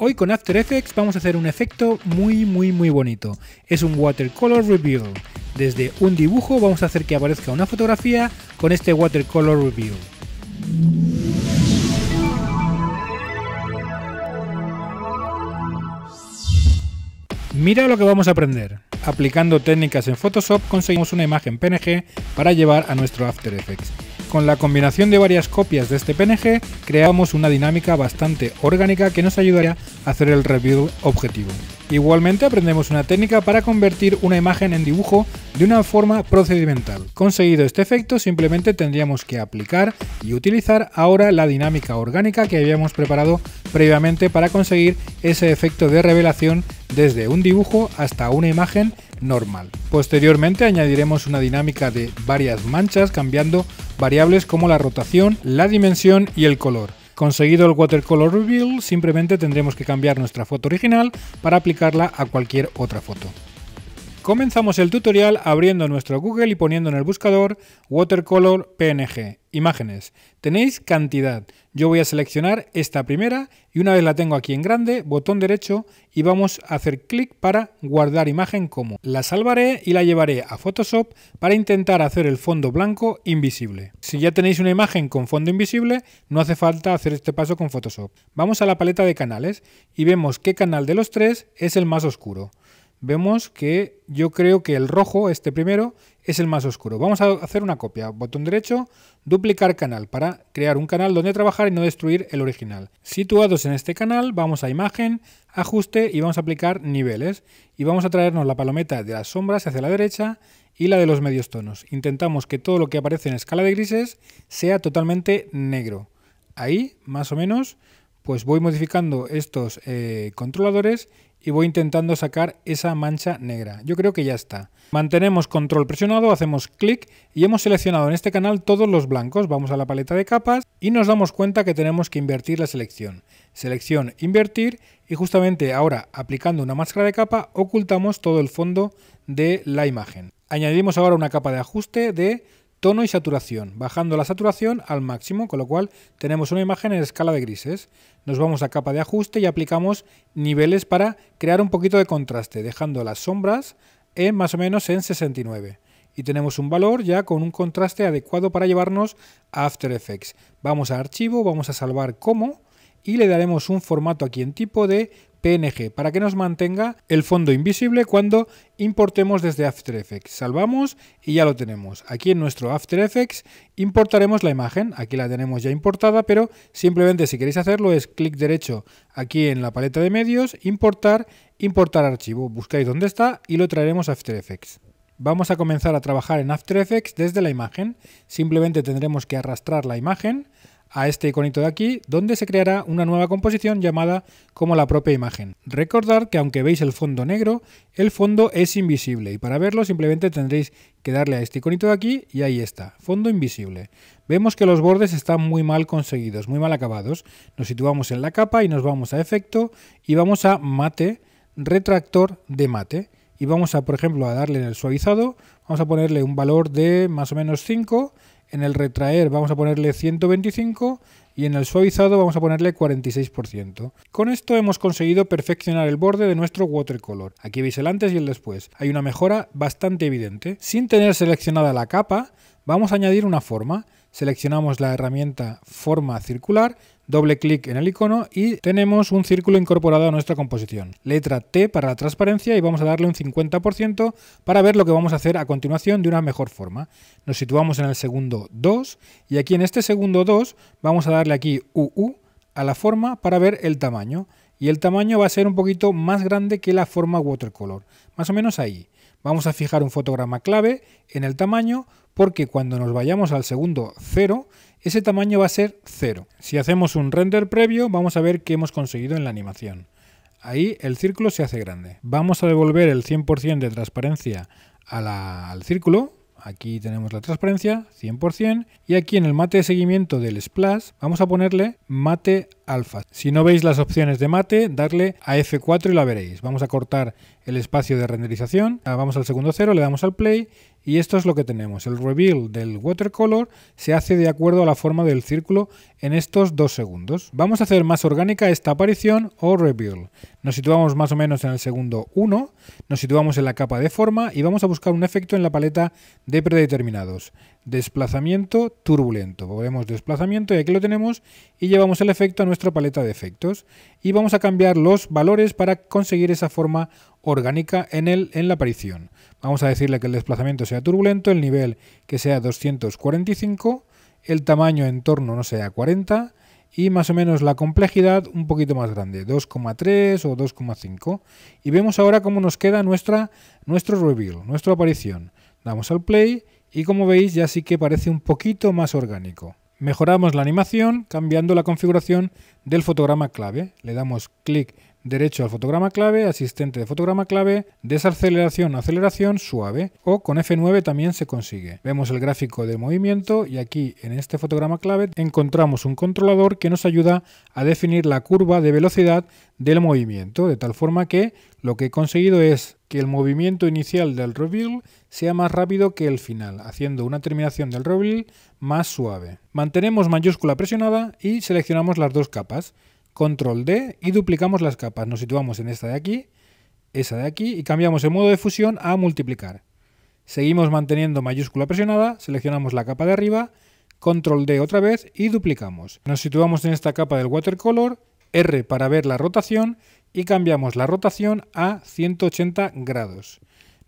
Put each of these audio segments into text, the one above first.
Hoy con After Effects vamos a hacer un efecto muy muy muy bonito. Es un watercolor review. Desde un dibujo vamos a hacer que aparezca una fotografía con este watercolor review. Mira lo que vamos a aprender. Aplicando técnicas en Photoshop conseguimos una imagen PNG para llevar a nuestro After Effects. Con la combinación de varias copias de este PNG creamos una dinámica bastante orgánica que nos ayudaría a hacer el review objetivo. Igualmente aprendemos una técnica para convertir una imagen en dibujo de una forma procedimental. Conseguido este efecto simplemente tendríamos que aplicar y utilizar ahora la dinámica orgánica que habíamos preparado previamente para conseguir ese efecto de revelación desde un dibujo hasta una imagen normal. Posteriormente añadiremos una dinámica de varias manchas cambiando variables como la rotación, la dimensión y el color. Conseguido el watercolor reveal, simplemente tendremos que cambiar nuestra foto original para aplicarla a cualquier otra foto. Comenzamos el tutorial abriendo nuestro Google y poniendo en el buscador Watercolor PNG, imágenes. Tenéis cantidad. Yo voy a seleccionar esta primera y una vez la tengo aquí en grande, botón derecho y vamos a hacer clic para guardar imagen como. La salvaré y la llevaré a Photoshop para intentar hacer el fondo blanco invisible. Si ya tenéis una imagen con fondo invisible, no hace falta hacer este paso con Photoshop. Vamos a la paleta de canales y vemos qué canal de los tres es el más oscuro vemos que yo creo que el rojo, este primero, es el más oscuro. Vamos a hacer una copia. Botón derecho, duplicar canal para crear un canal donde trabajar y no destruir el original. Situados en este canal, vamos a imagen, ajuste y vamos a aplicar niveles. Y vamos a traernos la palometa de las sombras hacia la derecha y la de los medios tonos. Intentamos que todo lo que aparece en escala de grises sea totalmente negro. Ahí, más o menos, pues voy modificando estos eh, controladores y voy intentando sacar esa mancha negra. Yo creo que ya está. Mantenemos control presionado, hacemos clic y hemos seleccionado en este canal todos los blancos. Vamos a la paleta de capas y nos damos cuenta que tenemos que invertir la selección. Selección, invertir y justamente ahora aplicando una máscara de capa ocultamos todo el fondo de la imagen. Añadimos ahora una capa de ajuste de tono y saturación, bajando la saturación al máximo, con lo cual tenemos una imagen en escala de grises. Nos vamos a capa de ajuste y aplicamos niveles para crear un poquito de contraste, dejando las sombras en más o menos en 69. Y tenemos un valor ya con un contraste adecuado para llevarnos a After Effects. Vamos a archivo, vamos a salvar como y le daremos un formato aquí en tipo de PNG para que nos mantenga el fondo invisible cuando importemos desde After Effects. Salvamos y ya lo tenemos. Aquí en nuestro After Effects importaremos la imagen. Aquí la tenemos ya importada, pero simplemente si queréis hacerlo es clic derecho aquí en la paleta de medios, importar, importar archivo. Buscáis dónde está y lo traeremos a After Effects. Vamos a comenzar a trabajar en After Effects desde la imagen. Simplemente tendremos que arrastrar la imagen a este iconito de aquí, donde se creará una nueva composición llamada como la propia imagen. Recordad que aunque veis el fondo negro, el fondo es invisible y para verlo simplemente tendréis que darle a este iconito de aquí y ahí está, fondo invisible. Vemos que los bordes están muy mal conseguidos, muy mal acabados. Nos situamos en la capa y nos vamos a efecto y vamos a mate, retractor de mate. Y vamos a, por ejemplo, a darle en el suavizado, vamos a ponerle un valor de más o menos 5 en el retraer vamos a ponerle 125 y en el suavizado vamos a ponerle 46%. Con esto hemos conseguido perfeccionar el borde de nuestro watercolor. Aquí veis el antes y el después. Hay una mejora bastante evidente. Sin tener seleccionada la capa, vamos a añadir una forma seleccionamos la herramienta forma circular, doble clic en el icono y tenemos un círculo incorporado a nuestra composición. Letra T para la transparencia y vamos a darle un 50% para ver lo que vamos a hacer a continuación de una mejor forma. Nos situamos en el segundo 2 y aquí en este segundo 2 vamos a darle aquí UU a la forma para ver el tamaño y el tamaño va a ser un poquito más grande que la forma watercolor, más o menos ahí. Vamos a fijar un fotograma clave en el tamaño porque cuando nos vayamos al segundo cero, ese tamaño va a ser 0. Si hacemos un render previo, vamos a ver qué hemos conseguido en la animación. Ahí el círculo se hace grande. Vamos a devolver el 100% de transparencia al círculo. Aquí tenemos la transparencia, 100%. Y aquí en el mate de seguimiento del splash vamos a ponerle mate alfa. Si no veis las opciones de mate, darle a F4 y la veréis. Vamos a cortar el espacio de renderización. Ah, vamos al segundo cero, le damos al play y esto es lo que tenemos. El reveal del watercolor se hace de acuerdo a la forma del círculo en estos dos segundos. Vamos a hacer más orgánica esta aparición o reveal. Nos situamos más o menos en el segundo 1, nos situamos en la capa de forma y vamos a buscar un efecto en la paleta de predeterminados desplazamiento turbulento. Volvemos desplazamiento y aquí lo tenemos y llevamos el efecto a nuestra paleta de efectos. Y vamos a cambiar los valores para conseguir esa forma orgánica en, el, en la aparición. Vamos a decirle que el desplazamiento sea turbulento, el nivel que sea 245, el tamaño en torno no sea 40 y más o menos la complejidad un poquito más grande, 2,3 o 2,5. Y vemos ahora cómo nos queda nuestra, nuestro reveal, nuestra aparición. Damos al play y como veis ya sí que parece un poquito más orgánico. Mejoramos la animación cambiando la configuración del fotograma clave. Le damos clic derecho al fotograma clave, asistente de fotograma clave, desaceleración, aceleración suave o con F9 también se consigue. Vemos el gráfico de movimiento y aquí en este fotograma clave encontramos un controlador que nos ayuda a definir la curva de velocidad del movimiento, de tal forma que lo que he conseguido es que el movimiento inicial del reveal sea más rápido que el final, haciendo una terminación del reveal más suave. Mantenemos mayúscula presionada y seleccionamos las dos capas control D y duplicamos las capas. Nos situamos en esta de aquí, esa de aquí y cambiamos el modo de fusión a multiplicar. Seguimos manteniendo mayúscula presionada, seleccionamos la capa de arriba, control D otra vez y duplicamos. Nos situamos en esta capa del watercolor, R para ver la rotación y cambiamos la rotación a 180 grados.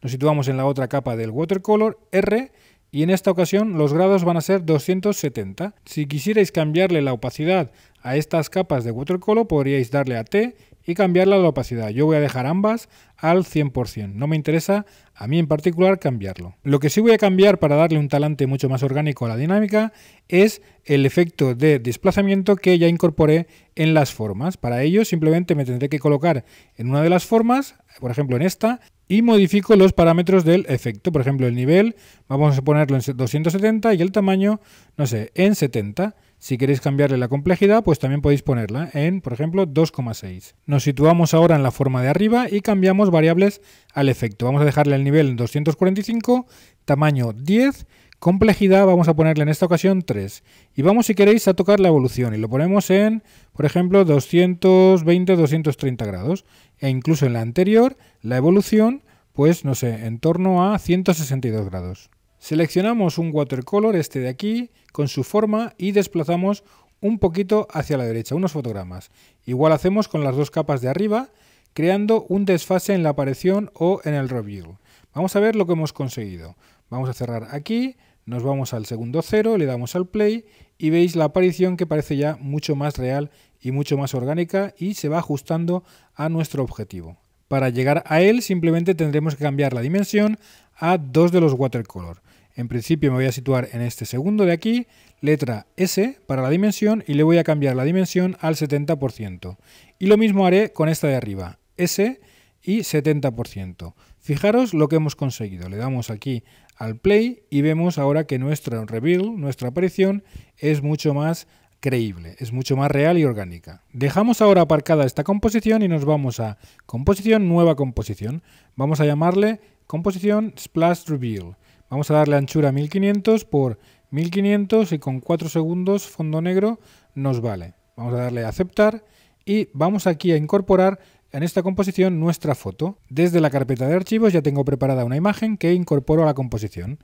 Nos situamos en la otra capa del watercolor, R, y en esta ocasión los grados van a ser 270. Si quisierais cambiarle la opacidad a estas capas de watercolor podríais darle a T y cambiarla la opacidad. Yo voy a dejar ambas al 100%. No me interesa a mí en particular cambiarlo. Lo que sí voy a cambiar para darle un talante mucho más orgánico a la dinámica es el efecto de desplazamiento que ya incorporé en las formas. Para ello simplemente me tendré que colocar en una de las formas, por ejemplo en esta, y modifico los parámetros del efecto. Por ejemplo, el nivel, vamos a ponerlo en 270 y el tamaño, no sé, en 70. Si queréis cambiarle la complejidad, pues también podéis ponerla en, por ejemplo, 2,6. Nos situamos ahora en la forma de arriba y cambiamos variables al efecto. Vamos a dejarle el nivel en 245, tamaño 10 Complejidad vamos a ponerle en esta ocasión 3. Y vamos, si queréis, a tocar la evolución. Y lo ponemos en, por ejemplo, 220-230 grados. E incluso en la anterior, la evolución, pues no sé, en torno a 162 grados. Seleccionamos un watercolor, este de aquí, con su forma y desplazamos un poquito hacia la derecha, unos fotogramas. Igual hacemos con las dos capas de arriba, creando un desfase en la aparición o en el review. Vamos a ver lo que hemos conseguido. Vamos a cerrar aquí, nos vamos al segundo cero, le damos al play y veis la aparición que parece ya mucho más real y mucho más orgánica y se va ajustando a nuestro objetivo. Para llegar a él simplemente tendremos que cambiar la dimensión a dos de los watercolor. En principio me voy a situar en este segundo de aquí, letra S para la dimensión y le voy a cambiar la dimensión al 70%. Y lo mismo haré con esta de arriba, S y 70%. Fijaros lo que hemos conseguido. Le damos aquí al play y vemos ahora que nuestra reveal, nuestra aparición, es mucho más creíble, es mucho más real y orgánica. Dejamos ahora aparcada esta composición y nos vamos a composición, nueva composición. Vamos a llamarle composición splash reveal. Vamos a darle anchura 1500 por 1500 y con 4 segundos fondo negro nos vale. Vamos a darle a aceptar y vamos aquí a incorporar en esta composición nuestra foto. Desde la carpeta de archivos ya tengo preparada una imagen que incorporo a la composición.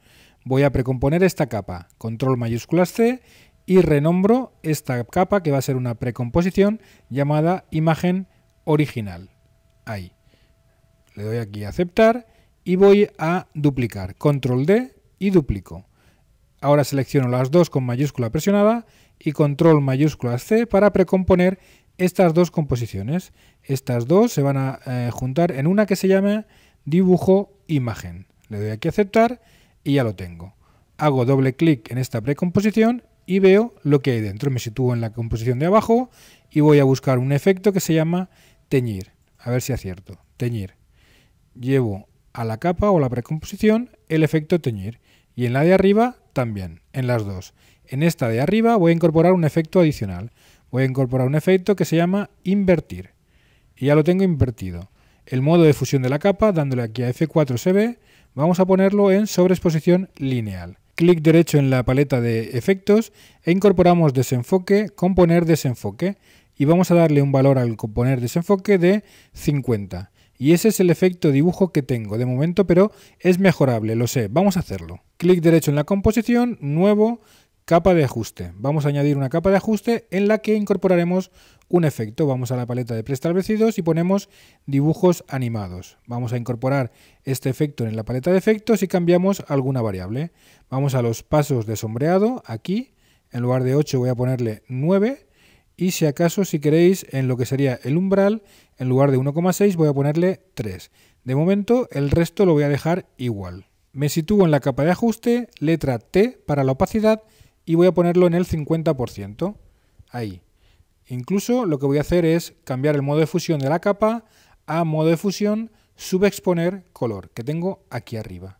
Voy a precomponer esta capa, control mayúsculas C, y renombro esta capa que va a ser una precomposición llamada imagen original. Ahí. Le doy aquí a aceptar y voy a duplicar. Control D y duplico. Ahora selecciono las dos con mayúscula presionada y control mayúsculas C para precomponer estas dos composiciones. Estas dos se van a eh, juntar en una que se llama dibujo imagen. Le doy aquí a aceptar y ya lo tengo. Hago doble clic en esta precomposición y veo lo que hay dentro. Me sitúo en la composición de abajo y voy a buscar un efecto que se llama teñir. A ver si acierto. Teñir. Llevo a la capa o la precomposición el efecto teñir y en la de arriba también, en las dos. En esta de arriba voy a incorporar un efecto adicional voy a incorporar un efecto que se llama invertir. Y ya lo tengo invertido. El modo de fusión de la capa, dándole aquí a F4 se ve, vamos a ponerlo en sobreexposición lineal. Clic derecho en la paleta de efectos e incorporamos desenfoque, componer desenfoque. Y vamos a darle un valor al componer desenfoque de 50. Y ese es el efecto dibujo que tengo de momento, pero es mejorable, lo sé, vamos a hacerlo. Clic derecho en la composición, nuevo, capa de ajuste. Vamos a añadir una capa de ajuste en la que incorporaremos un efecto. Vamos a la paleta de preestablecidos y ponemos dibujos animados. Vamos a incorporar este efecto en la paleta de efectos y cambiamos alguna variable. Vamos a los pasos de sombreado, aquí, en lugar de 8 voy a ponerle 9 y si acaso si queréis en lo que sería el umbral, en lugar de 1,6 voy a ponerle 3. De momento el resto lo voy a dejar igual. Me sitúo en la capa de ajuste, letra T para la opacidad y voy a ponerlo en el 50%. Ahí. Incluso lo que voy a hacer es cambiar el modo de fusión de la capa a modo de fusión subexponer color, que tengo aquí arriba.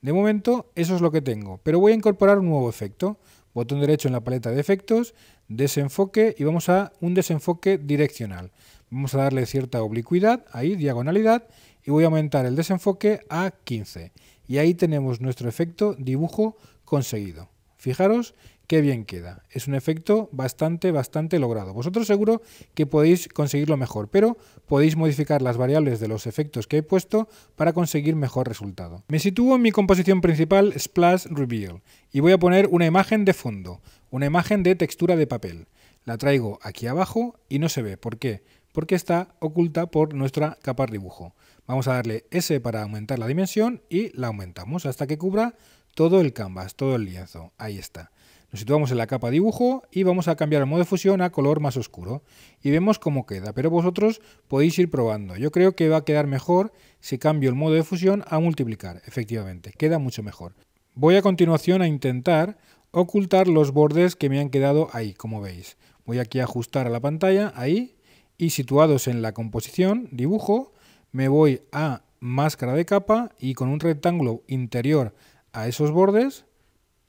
De momento eso es lo que tengo, pero voy a incorporar un nuevo efecto. Botón derecho en la paleta de efectos, desenfoque y vamos a un desenfoque direccional. Vamos a darle cierta oblicuidad, ahí diagonalidad, y voy a aumentar el desenfoque a 15. Y ahí tenemos nuestro efecto dibujo conseguido. Fijaros qué bien queda. Es un efecto bastante, bastante logrado. Vosotros seguro que podéis conseguirlo mejor, pero podéis modificar las variables de los efectos que he puesto para conseguir mejor resultado. Me sitúo en mi composición principal Splash Reveal y voy a poner una imagen de fondo, una imagen de textura de papel. La traigo aquí abajo y no se ve. ¿Por qué? Porque está oculta por nuestra capa de dibujo. Vamos a darle S para aumentar la dimensión y la aumentamos hasta que cubra todo el canvas, todo el lienzo. Ahí está. Nos situamos en la capa dibujo y vamos a cambiar el modo de fusión a color más oscuro. Y vemos cómo queda, pero vosotros podéis ir probando. Yo creo que va a quedar mejor si cambio el modo de fusión a multiplicar, efectivamente, queda mucho mejor. Voy a continuación a intentar ocultar los bordes que me han quedado ahí, como veis. Voy aquí a ajustar a la pantalla, ahí, y situados en la composición, dibujo, me voy a máscara de capa y con un rectángulo interior a esos bordes,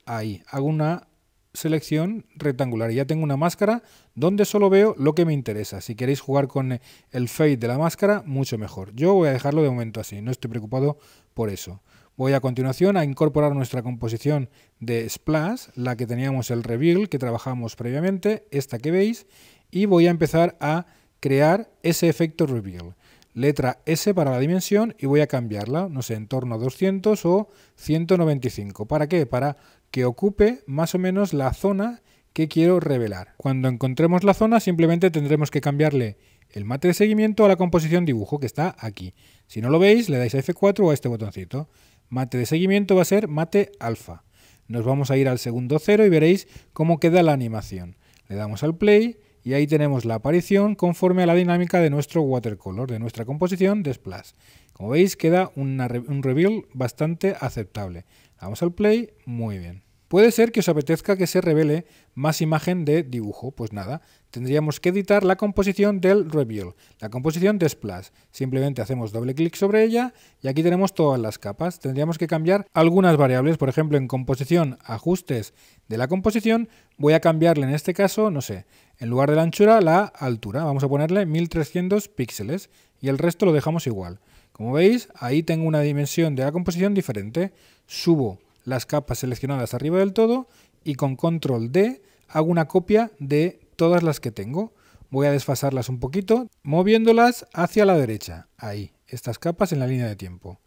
ahí, hago una selección rectangular y ya tengo una máscara donde solo veo lo que me interesa. Si queréis jugar con el fade de la máscara, mucho mejor. Yo voy a dejarlo de momento así, no estoy preocupado por eso. Voy a continuación a incorporar nuestra composición de Splash, la que teníamos el Reveal, que trabajamos previamente, esta que veis, y voy a empezar a crear ese efecto Reveal letra S para la dimensión y voy a cambiarla, no sé, en torno a 200 o 195. ¿Para qué? Para que ocupe más o menos la zona que quiero revelar. Cuando encontremos la zona simplemente tendremos que cambiarle el mate de seguimiento a la composición dibujo que está aquí. Si no lo veis le dais a F4 o a este botoncito. Mate de seguimiento va a ser mate alfa. Nos vamos a ir al segundo cero y veréis cómo queda la animación. Le damos al play y ahí tenemos la aparición conforme a la dinámica de nuestro watercolor, de nuestra composición de splash. Como veis queda un reveal bastante aceptable. Vamos al play, muy bien. Puede ser que os apetezca que se revele más imagen de dibujo, pues nada, tendríamos que editar la composición del reveal, la composición de Splash. Simplemente hacemos doble clic sobre ella y aquí tenemos todas las capas. Tendríamos que cambiar algunas variables, por ejemplo en composición, ajustes de la composición, voy a cambiarle en este caso, no sé, en lugar de la anchura, la altura. Vamos a ponerle 1300 píxeles y el resto lo dejamos igual. Como veis, ahí tengo una dimensión de la composición diferente. Subo las capas seleccionadas arriba del todo y con control D hago una copia de todas las que tengo. Voy a desfasarlas un poquito, moviéndolas hacia la derecha. Ahí, estas capas en la línea de tiempo.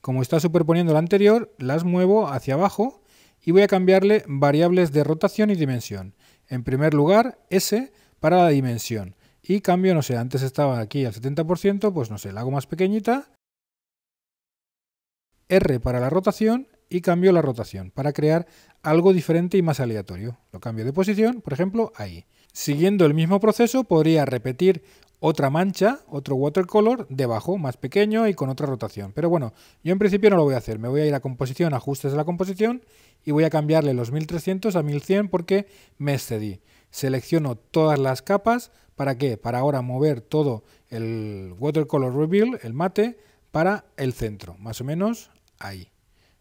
Como está superponiendo la anterior, las muevo hacia abajo y voy a cambiarle variables de rotación y dimensión en primer lugar S para la dimensión. Y cambio, no sé, antes estaba aquí al 70%, pues no sé, la hago más pequeñita. R para la rotación y cambio la rotación para crear algo diferente y más aleatorio. Lo cambio de posición, por ejemplo, ahí. Siguiendo el mismo proceso, podría repetir otra mancha, otro watercolor debajo, más pequeño y con otra rotación. Pero bueno, yo en principio no lo voy a hacer. Me voy a ir a composición, ajustes de la composición y voy a cambiarle los 1300 a 1100 porque me excedí. Selecciono todas las capas. ¿Para qué? Para ahora mover todo el watercolor reveal, el mate, para el centro. Más o menos ahí.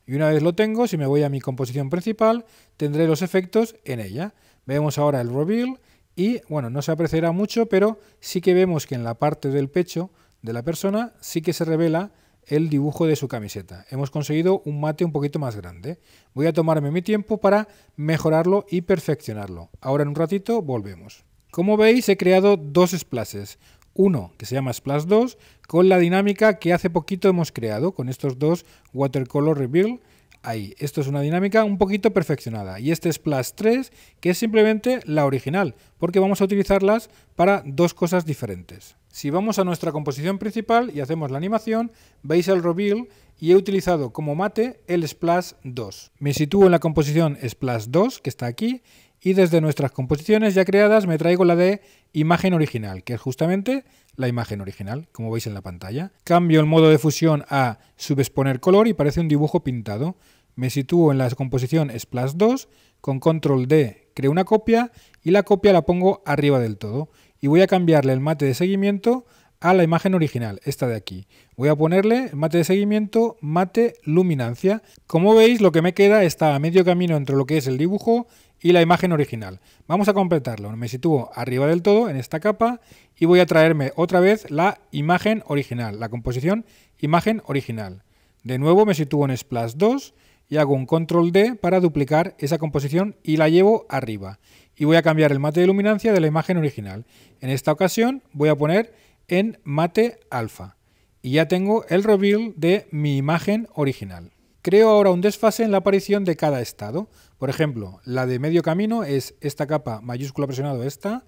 Y una vez lo tengo, si me voy a mi composición principal, tendré los efectos en ella. Vemos ahora el reveal y bueno, no se apreciará mucho, pero sí que vemos que en la parte del pecho de la persona sí que se revela el dibujo de su camiseta. Hemos conseguido un mate un poquito más grande. Voy a tomarme mi tiempo para mejorarlo y perfeccionarlo. Ahora en un ratito volvemos. Como veis he creado dos splashes. Uno que se llama Splash 2 con la dinámica que hace poquito hemos creado con estos dos Watercolor Reveal ahí. Esto es una dinámica un poquito perfeccionada. Y este es 3, que es simplemente la original, porque vamos a utilizarlas para dos cosas diferentes. Si vamos a nuestra composición principal y hacemos la animación, veis el reveal y he utilizado como mate el splash 2. Me sitúo en la composición splash 2, que está aquí, y desde nuestras composiciones ya creadas me traigo la de imagen original, que es justamente la imagen original, como veis en la pantalla. Cambio el modo de fusión a subexponer color y parece un dibujo pintado. Me sitúo en la composición Splash 2, con control D creo una copia y la copia la pongo arriba del todo. Y voy a cambiarle el mate de seguimiento a la imagen original, esta de aquí. Voy a ponerle mate de seguimiento, mate luminancia. Como veis, lo que me queda está a medio camino entre lo que es el dibujo y la imagen original. Vamos a completarlo. Me sitúo arriba del todo, en esta capa, y voy a traerme otra vez la imagen original, la composición imagen original. De nuevo me sitúo en Splash 2 y hago un control D para duplicar esa composición y la llevo arriba. Y voy a cambiar el mate de luminancia de la imagen original. En esta ocasión voy a poner en mate alfa y ya tengo el reveal de mi imagen original. Creo ahora un desfase en la aparición de cada estado. Por ejemplo, la de medio camino es esta capa mayúscula presionado esta,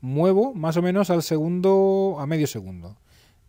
muevo más o menos al segundo, a medio segundo.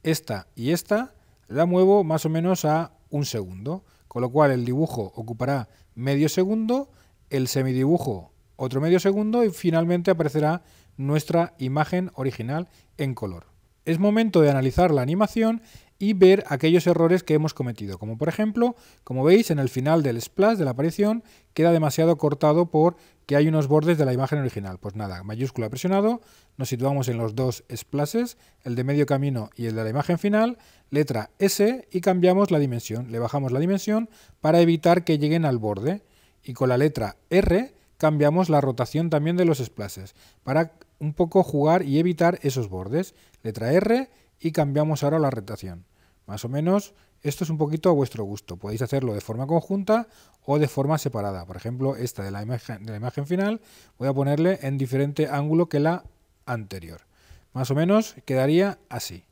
Esta y esta la muevo más o menos a un segundo, con lo cual el dibujo ocupará medio segundo, el semidibujo otro medio segundo y finalmente aparecerá nuestra imagen original en color. Es momento de analizar la animación y ver aquellos errores que hemos cometido, como por ejemplo, como veis en el final del splash de la aparición queda demasiado cortado por que hay unos bordes de la imagen original. Pues nada, mayúscula presionado, nos situamos en los dos splashes, el de medio camino y el de la imagen final, letra S y cambiamos la dimensión, le bajamos la dimensión para evitar que lleguen al borde y con la letra R cambiamos la rotación también de los splashes para un poco jugar y evitar esos bordes. Letra R y cambiamos ahora la rotación. Más o menos esto es un poquito a vuestro gusto. Podéis hacerlo de forma conjunta o de forma separada. Por ejemplo, esta de la imagen, de la imagen final voy a ponerle en diferente ángulo que la anterior. Más o menos quedaría así.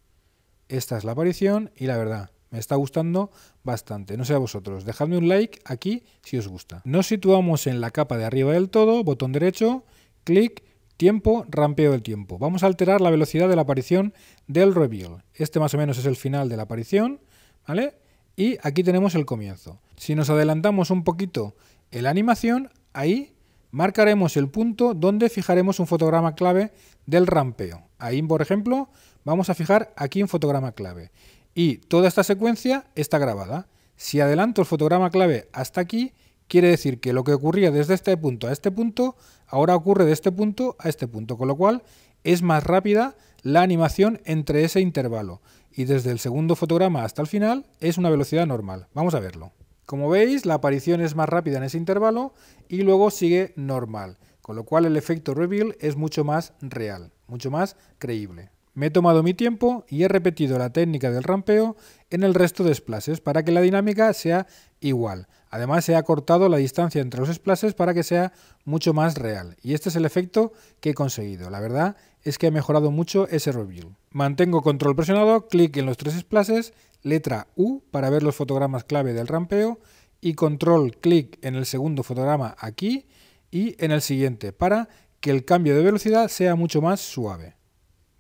Esta es la aparición y la verdad me está gustando bastante. No sé a vosotros. Dejadme un like aquí si os gusta. Nos situamos en la capa de arriba del todo. Botón derecho. Clic. Tiempo, rampeo del tiempo. Vamos a alterar la velocidad de la aparición del reveal. Este más o menos es el final de la aparición, ¿vale? Y aquí tenemos el comienzo. Si nos adelantamos un poquito en la animación, ahí marcaremos el punto donde fijaremos un fotograma clave del rampeo. Ahí, por ejemplo, vamos a fijar aquí un fotograma clave. Y toda esta secuencia está grabada. Si adelanto el fotograma clave hasta aquí, quiere decir que lo que ocurría desde este punto a este punto, ahora ocurre de este punto a este punto, con lo cual es más rápida la animación entre ese intervalo. Y desde el segundo fotograma hasta el final es una velocidad normal. Vamos a verlo. Como veis, la aparición es más rápida en ese intervalo y luego sigue normal, con lo cual el efecto reveal es mucho más real, mucho más creíble. Me he tomado mi tiempo y he repetido la técnica del rampeo en el resto de splashes para que la dinámica sea igual. Además he acortado cortado la distancia entre los splashes para que sea mucho más real. Y este es el efecto que he conseguido. La verdad es que he mejorado mucho ese review. Mantengo control presionado, clic en los tres splashes, letra U para ver los fotogramas clave del rampeo y control clic en el segundo fotograma aquí y en el siguiente para que el cambio de velocidad sea mucho más suave.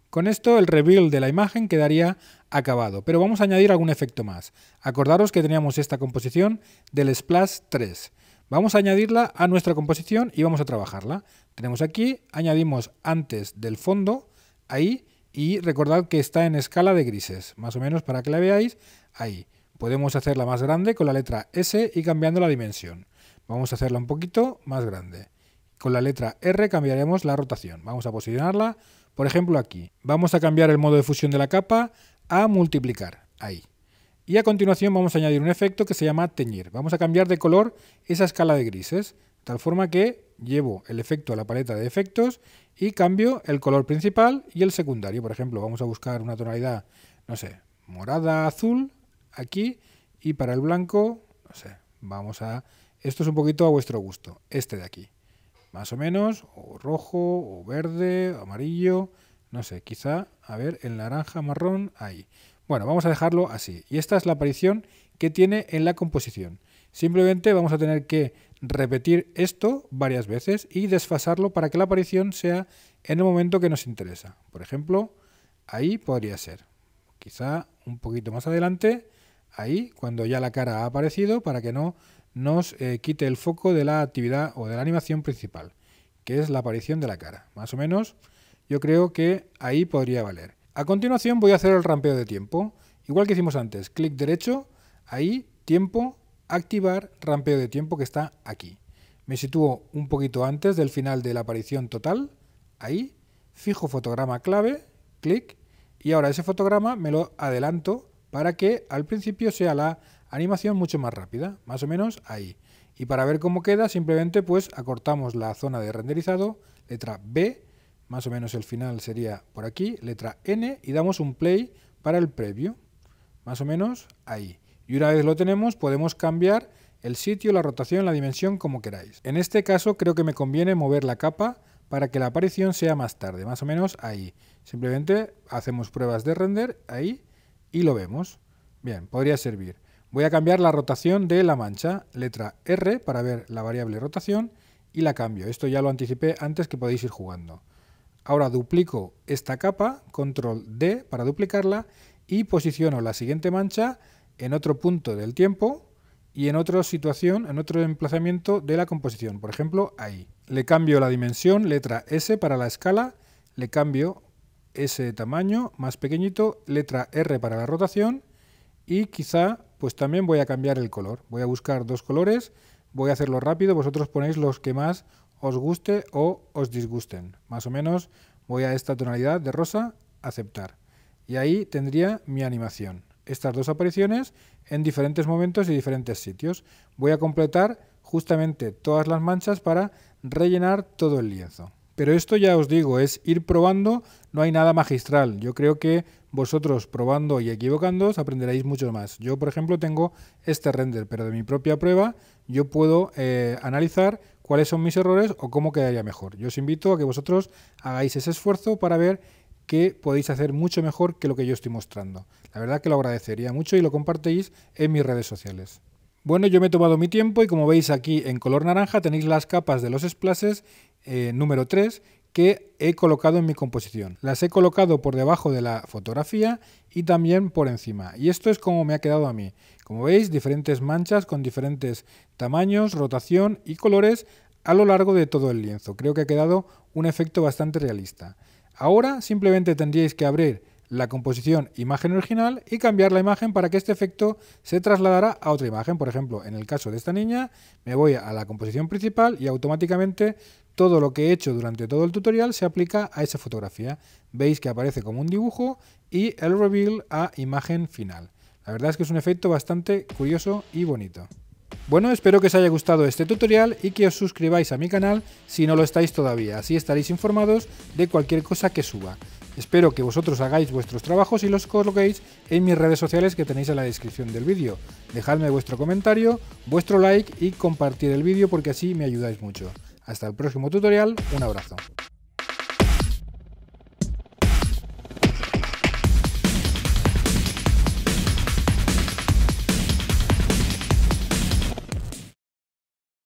Con esto el reveal de la imagen quedaría acabado, pero vamos a añadir algún efecto más. Acordaros que teníamos esta composición del Splash 3. Vamos a añadirla a nuestra composición y vamos a trabajarla. Tenemos aquí, añadimos antes del fondo, ahí, y recordad que está en escala de grises, más o menos para que la veáis, ahí. Podemos hacerla más grande con la letra S y cambiando la dimensión. Vamos a hacerla un poquito más grande. Con la letra R cambiaremos la rotación. Vamos a posicionarla por ejemplo aquí, vamos a cambiar el modo de fusión de la capa a multiplicar, ahí. Y a continuación vamos a añadir un efecto que se llama teñir. Vamos a cambiar de color esa escala de grises, tal forma que llevo el efecto a la paleta de efectos y cambio el color principal y el secundario. Por ejemplo, vamos a buscar una tonalidad, no sé, morada, azul, aquí, y para el blanco, no sé, vamos a... Esto es un poquito a vuestro gusto, este de aquí más o menos, o rojo, o verde, o amarillo, no sé, quizá, a ver, el naranja marrón ahí. Bueno, vamos a dejarlo así. Y esta es la aparición que tiene en la composición. Simplemente vamos a tener que repetir esto varias veces y desfasarlo para que la aparición sea en el momento que nos interesa. Por ejemplo, ahí podría ser. Quizá un poquito más adelante, ahí, cuando ya la cara ha aparecido, para que no nos eh, quite el foco de la actividad o de la animación principal, que es la aparición de la cara. Más o menos, yo creo que ahí podría valer. A continuación voy a hacer el rampeo de tiempo. Igual que hicimos antes, clic derecho, ahí, tiempo, activar rampeo de tiempo que está aquí. Me sitúo un poquito antes del final de la aparición total, ahí, fijo fotograma clave, clic, y ahora ese fotograma me lo adelanto para que al principio sea la Animación mucho más rápida, más o menos ahí. Y para ver cómo queda, simplemente pues acortamos la zona de renderizado, letra B, más o menos el final sería por aquí, letra N, y damos un play para el previo más o menos ahí. Y una vez lo tenemos, podemos cambiar el sitio, la rotación, la dimensión, como queráis. En este caso creo que me conviene mover la capa para que la aparición sea más tarde, más o menos ahí. Simplemente hacemos pruebas de render ahí y lo vemos. Bien, podría servir. Voy a cambiar la rotación de la mancha, letra R para ver la variable rotación y la cambio. Esto ya lo anticipé antes que podéis ir jugando. Ahora duplico esta capa, control D para duplicarla y posiciono la siguiente mancha en otro punto del tiempo y en otra situación, en otro emplazamiento de la composición, por ejemplo ahí. Le cambio la dimensión, letra S para la escala, le cambio ese tamaño más pequeñito, letra R para la rotación y quizá pues también voy a cambiar el color. Voy a buscar dos colores, voy a hacerlo rápido, vosotros ponéis los que más os guste o os disgusten. Más o menos voy a esta tonalidad de rosa, aceptar. Y ahí tendría mi animación. Estas dos apariciones en diferentes momentos y diferentes sitios. Voy a completar justamente todas las manchas para rellenar todo el lienzo. Pero esto ya os digo, es ir probando, no hay nada magistral. Yo creo que vosotros probando y equivocándoos aprenderéis mucho más. Yo, por ejemplo, tengo este render, pero de mi propia prueba yo puedo eh, analizar cuáles son mis errores o cómo quedaría mejor. Yo os invito a que vosotros hagáis ese esfuerzo para ver qué podéis hacer mucho mejor que lo que yo estoy mostrando. La verdad que lo agradecería mucho y lo compartéis en mis redes sociales. Bueno, yo me he tomado mi tiempo y como veis aquí en color naranja tenéis las capas de los splashes eh, número 3 que he colocado en mi composición. Las he colocado por debajo de la fotografía y también por encima. Y esto es como me ha quedado a mí. Como veis, diferentes manchas con diferentes tamaños, rotación y colores a lo largo de todo el lienzo. Creo que ha quedado un efecto bastante realista. Ahora simplemente tendríais que abrir la composición imagen original y cambiar la imagen para que este efecto se trasladará a otra imagen. Por ejemplo, en el caso de esta niña, me voy a la composición principal y automáticamente todo lo que he hecho durante todo el tutorial se aplica a esa fotografía. Veis que aparece como un dibujo y el reveal a imagen final. La verdad es que es un efecto bastante curioso y bonito. Bueno, espero que os haya gustado este tutorial y que os suscribáis a mi canal si no lo estáis todavía, así estaréis informados de cualquier cosa que suba. Espero que vosotros hagáis vuestros trabajos y los coloquéis en mis redes sociales que tenéis en la descripción del vídeo. Dejadme vuestro comentario, vuestro like y compartir el vídeo porque así me ayudáis mucho. Hasta el próximo tutorial, un abrazo.